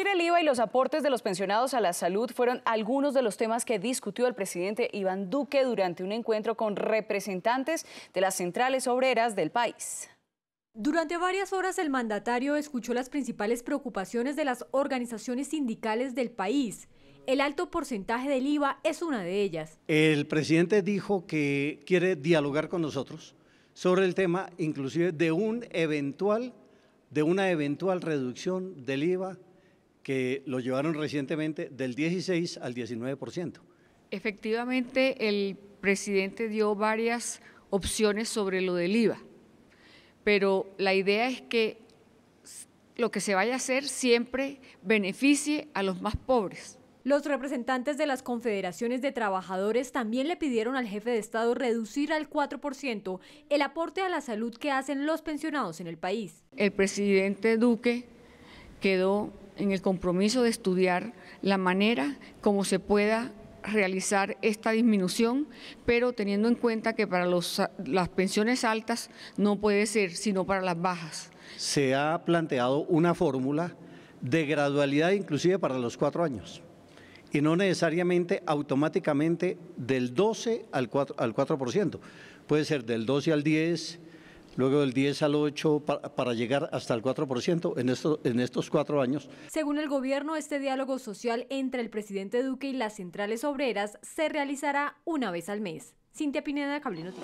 el IVA y los aportes de los pensionados a la salud fueron algunos de los temas que discutió el presidente Iván Duque durante un encuentro con representantes de las centrales obreras del país. Durante varias horas el mandatario escuchó las principales preocupaciones de las organizaciones sindicales del país. El alto porcentaje del IVA es una de ellas. El presidente dijo que quiere dialogar con nosotros sobre el tema inclusive de un eventual de una eventual reducción del IVA que lo llevaron recientemente del 16 al 19%. Efectivamente, el presidente dio varias opciones sobre lo del IVA, pero la idea es que lo que se vaya a hacer siempre beneficie a los más pobres. Los representantes de las confederaciones de trabajadores también le pidieron al jefe de Estado reducir al 4% el aporte a la salud que hacen los pensionados en el país. El presidente Duque quedó en el compromiso de estudiar la manera como se pueda realizar esta disminución, pero teniendo en cuenta que para las pensiones altas no puede ser, sino para las bajas. Se ha planteado una fórmula de gradualidad inclusive para los cuatro años y no necesariamente automáticamente del 12 al 4%, al 4%. puede ser del 12 al 10, luego del 10 al 8 para, llegar hasta el 4% en, en estos cuatro años. Según el gobierno, este diálogo social entre el presidente Duque y las centrales obreras se realizará una vez al mes. Cintia Pineda, Cable Noticias.